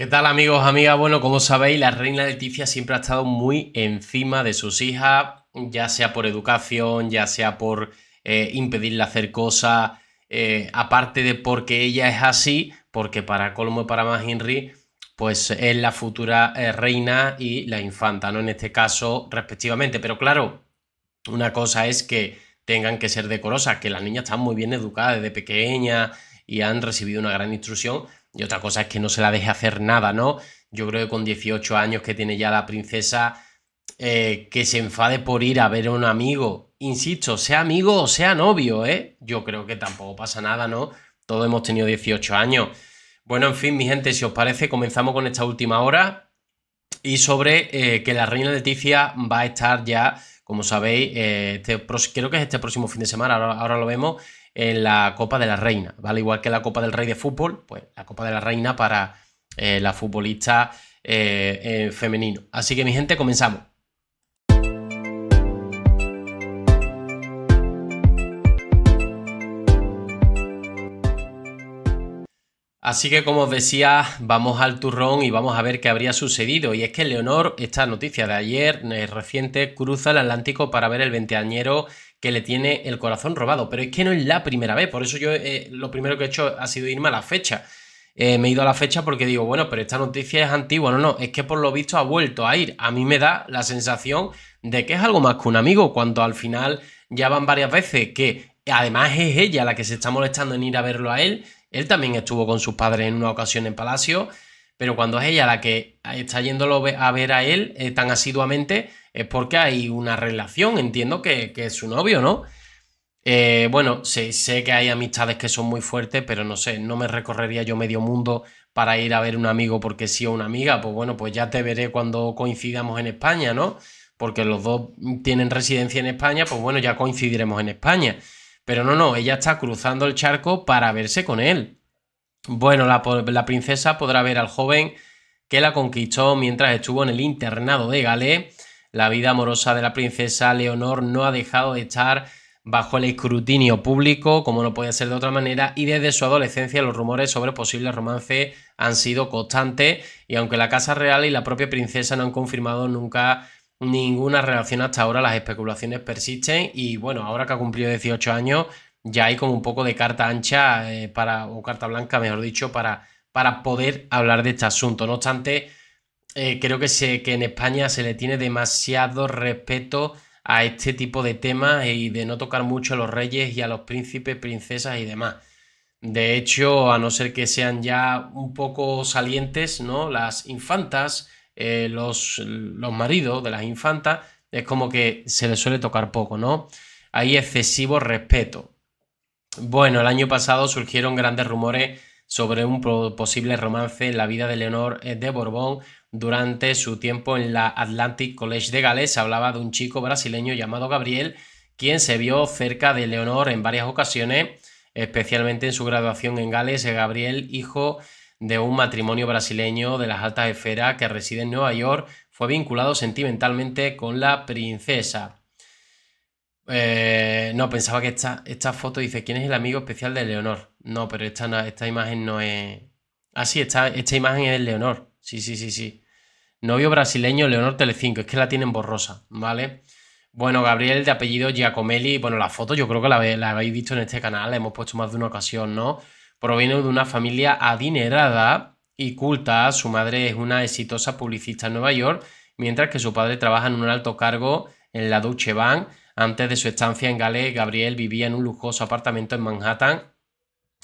¿Qué tal amigos, amigas? Bueno, como sabéis, la reina Leticia siempre ha estado muy encima de sus hijas, ya sea por educación, ya sea por eh, impedirle hacer cosas, eh, aparte de porque ella es así, porque para colmo y para más Henry, pues es la futura eh, reina y la infanta, ¿no? En este caso, respectivamente. Pero claro, una cosa es que tengan que ser decorosas, que las niñas están muy bien educadas desde pequeñas y han recibido una gran instrucción, y otra cosa es que no se la deje hacer nada, ¿no? Yo creo que con 18 años que tiene ya la princesa, eh, que se enfade por ir a ver a un amigo, insisto, sea amigo o sea novio, ¿eh? Yo creo que tampoco pasa nada, ¿no? Todos hemos tenido 18 años. Bueno, en fin, mi gente, si os parece, comenzamos con esta última hora y sobre eh, que la reina Leticia va a estar ya, como sabéis, eh, este creo que es este próximo fin de semana, ahora lo vemos, en la Copa de la Reina, ¿vale? Igual que la Copa del Rey de Fútbol, pues la Copa de la Reina para eh, la futbolista eh, eh, femenino. Así que mi gente, comenzamos. Así que como os decía, vamos al turrón y vamos a ver qué habría sucedido. Y es que Leonor, esta noticia de ayer reciente, cruza el Atlántico para ver el veinteañero que le tiene el corazón robado. Pero es que no es la primera vez, por eso yo eh, lo primero que he hecho ha sido irme a la fecha. Eh, me he ido a la fecha porque digo, bueno, pero esta noticia es antigua. No, no, es que por lo visto ha vuelto a ir. A mí me da la sensación de que es algo más que un amigo, cuando al final ya van varias veces que además es ella la que se está molestando en ir a verlo a él. Él también estuvo con sus padres en una ocasión en Palacio pero cuando es ella la que está yéndolo a ver a él eh, tan asiduamente, es porque hay una relación, entiendo que, es su novio, ¿no? Eh, bueno, sé, sé que hay amistades que son muy fuertes, pero no sé, no me recorrería yo medio mundo para ir a ver un amigo porque sí o una amiga. Pues bueno, pues ya te veré cuando coincidamos en España, ¿no? Porque los dos tienen residencia en España, pues bueno, ya coincidiremos en España. Pero no, no, ella está cruzando el charco para verse con él. Bueno, la, princesa podrá ver al joven que la conquistó mientras estuvo en el internado de Galé. La vida amorosa de la princesa Leonor no ha dejado de estar bajo el escrutinio público, como no podía ser de otra manera, y desde su adolescencia los rumores sobre posibles romances han sido constantes, y aunque la Casa Real y la propia princesa no han confirmado nunca ninguna relación hasta ahora, las especulaciones persisten, y bueno, ahora que ha cumplido 18 años, ya hay como un poco de carta ancha eh, para, o carta blanca, mejor dicho, para, para poder hablar de este asunto. No obstante, eh, creo que, que en España se le tiene demasiado respeto a este tipo de temas y de no tocar mucho a los reyes y a los príncipes, princesas y demás. De hecho, a no ser que sean ya un poco salientes, ¿no? Las infantas, eh, los, los maridos de las infantas, es como que se les suele tocar poco, ¿no? Hay excesivo respeto. Bueno, el año pasado surgieron grandes rumores sobre un posible romance en la vida de Leonor eh, de Borbón durante su tiempo en la Atlantic College de Gales. hablaba de un chico brasileño llamado Gabriel, quien se vio cerca de Leonor en varias ocasiones, especialmente en su graduación en Gales. Gabriel, hijo de un matrimonio brasileño de las altas esferas que reside en Nueva York, fue vinculado sentimentalmente con la princesa. Eh, no, pensaba que esta, esta foto dice quién es el amigo especial de Leonor. No, pero esta, esta imagen no es. Ah, sí, esta, imagen es Leonor. Sí, sí, sí, sí. Novio brasileño, Leonor Telecinco. Es que la tienen borrosa, ¿vale? Bueno, Gabriel de apellido Giacomelli. Bueno, la foto yo creo que la, la habéis visto en este canal, la hemos puesto más de una ocasión, ¿no? Proviene de una familia adinerada y culta. Su madre es una exitosa publicista en Nueva York, mientras que su padre trabaja en un alto cargo en la Deutsche Bank antes de su estancia en Gales, Gabriel vivía en un lujoso apartamento en Manhattan,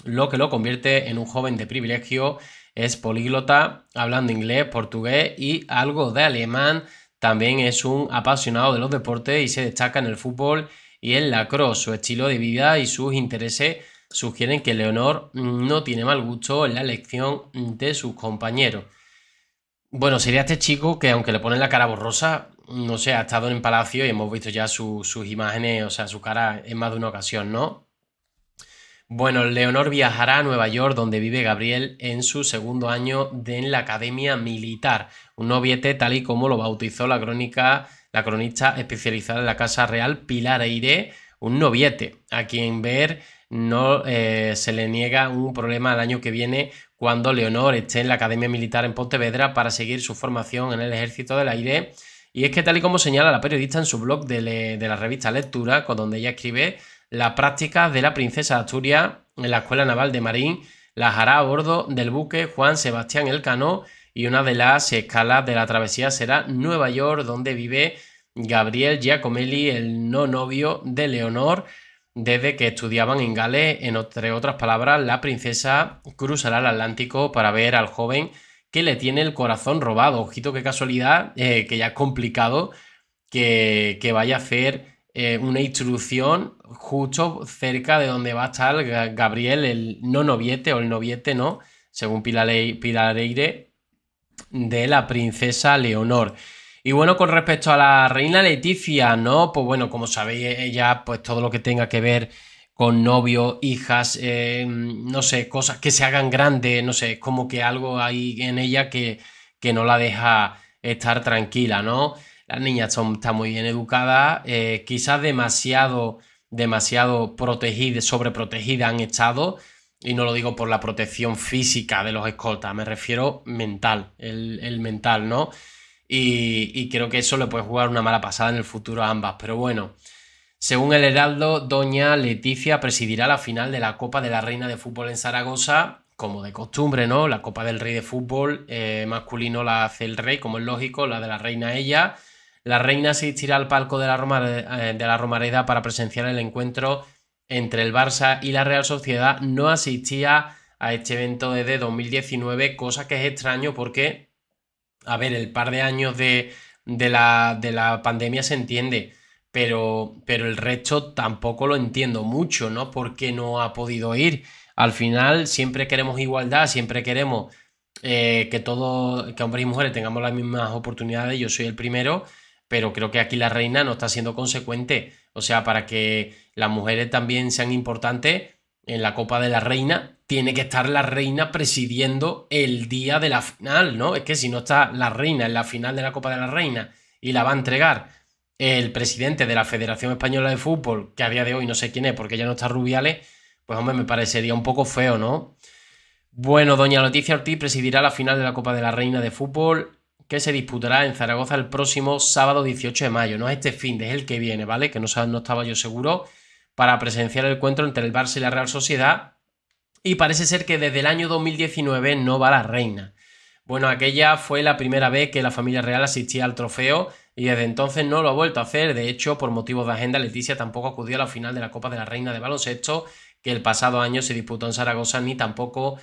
lo que lo convierte en un joven de privilegio. Es políglota, hablando inglés, portugués y algo de alemán. También es un apasionado de los deportes y se destaca en el fútbol y el lacrosse. Su estilo de vida y sus intereses sugieren que Leonor no tiene mal gusto en la elección de sus compañeros. Bueno, sería este chico que aunque le ponen la cara borrosa, no sé, ha estado en Palacio y hemos visto ya sus imágenes, o sea, su cara en más de una ocasión, ¿no? Bueno, Leonor viajará a Nueva York, donde vive Gabriel, en su segundo año de en la Academia Militar, un noviete tal y como lo bautizó la crónica, la cronista especializada en la Casa Real, Pilar Aire. un noviete, a quien ver no eh, se le niega un problema el año que viene cuando Leonor esté en la Academia Militar en Pontevedra para seguir su formación en el Ejército del Aire y es que tal y como señala la periodista en su blog de, la revista Lectura, con donde ella escribe las prácticas de la princesa Asturia Asturias en la Escuela Naval de Marín, las hará a bordo del buque Juan Sebastián Elcano y una de las escalas de la travesía será Nueva York, donde vive Gabriel Giacomelli, el no novio de Leonor, desde que estudiaban en Gales. En entre otras palabras, la princesa cruzará el Atlántico para ver al joven le tiene el corazón robado. Ojito, qué casualidad, eh, que ya es complicado que, vaya a hacer eh, una instrucción justo cerca de donde va a estar Gabriel, el no noviete o el noviete, ¿no? Según Pilareire, de la princesa Leonor. Y bueno, con respecto a la reina Leticia, ¿no? Pues bueno, como sabéis, ella, pues todo lo que tenga que ver con novio, hijas, eh, no sé, cosas que se hagan grandes, no sé, es como que algo hay en ella que, que no la deja estar tranquila, ¿no? Las niñas son, están muy bien educadas, eh, quizás demasiado, demasiado protegidas, sobreprotegidas han estado, y no lo digo por la protección física de los escoltas, me refiero mental, el, mental, ¿no? Y, y creo que eso le puede jugar una mala pasada en el futuro a ambas, pero bueno. Según el Heraldo, doña Leticia presidirá la final de la Copa de la Reina de Fútbol en Zaragoza, como de costumbre, ¿no? La Copa del Rey de Fútbol eh, masculino la hace el Rey, como es lógico, la de la Reina ella. La Reina asistirá al palco de la, eh, Romareda para presenciar el encuentro entre el Barça y la Real Sociedad. No asistía a este evento desde 2019, cosa que es extraño porque, a ver, el par de años de, la, de la pandemia se entiende pero, el resto tampoco lo entiendo mucho, ¿no? Porque no ha podido ir. Al final siempre queremos igualdad, siempre queremos eh, que todos, que hombres y mujeres tengamos las mismas oportunidades. Yo soy el primero, pero creo que aquí la reina no está siendo consecuente. O sea, para que las mujeres también sean importantes en la Copa de la Reina, tiene que estar la reina presidiendo el día de la final, ¿no? Es que si no está la reina en la final de la Copa de la Reina y la va a entregar el presidente de la Federación Española de Fútbol, que a día de hoy no sé quién es porque ya no está Rubiales, pues hombre, me parecería un poco feo, ¿no? Bueno, doña Leticia Ortiz presidirá la final de la Copa de la Reina de Fútbol que se disputará en Zaragoza el próximo sábado 18 de mayo, no es este fin, es el que viene, ¿vale? Que no, no estaba yo seguro, para presenciar el encuentro entre el Barça y la Real Sociedad. Y parece ser que desde el año 2019 no va la reina. Bueno, aquella fue la primera vez que la familia real asistía al trofeo y desde entonces no lo ha vuelto a hacer. De hecho, por motivos de agenda, Leticia tampoco acudió a la final de la Copa de la Reina de Baloncesto, que el pasado año se disputó en Zaragoza, ni tampoco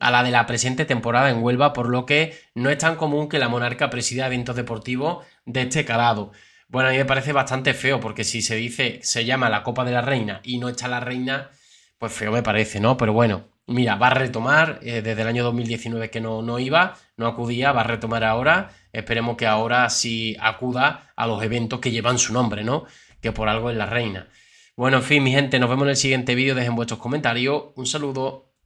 a la de la presente temporada en Huelva, por lo que no es tan común que la monarca presida eventos deportivos de este calado. Bueno, a mí me parece bastante feo, porque si se dice, se llama la Copa de la Reina y no está la Reina, pues feo me parece, ¿no? Pero bueno, mira, va a retomar eh, desde el año 2019 que no, no iba, no acudía, va a retomar ahora Esperemos que ahora sí acuda a los eventos que llevan su nombre, ¿no? Que por algo es la reina. Bueno, en fin, mi gente, nos vemos en el siguiente vídeo. Dejen vuestros comentarios. Un saludo.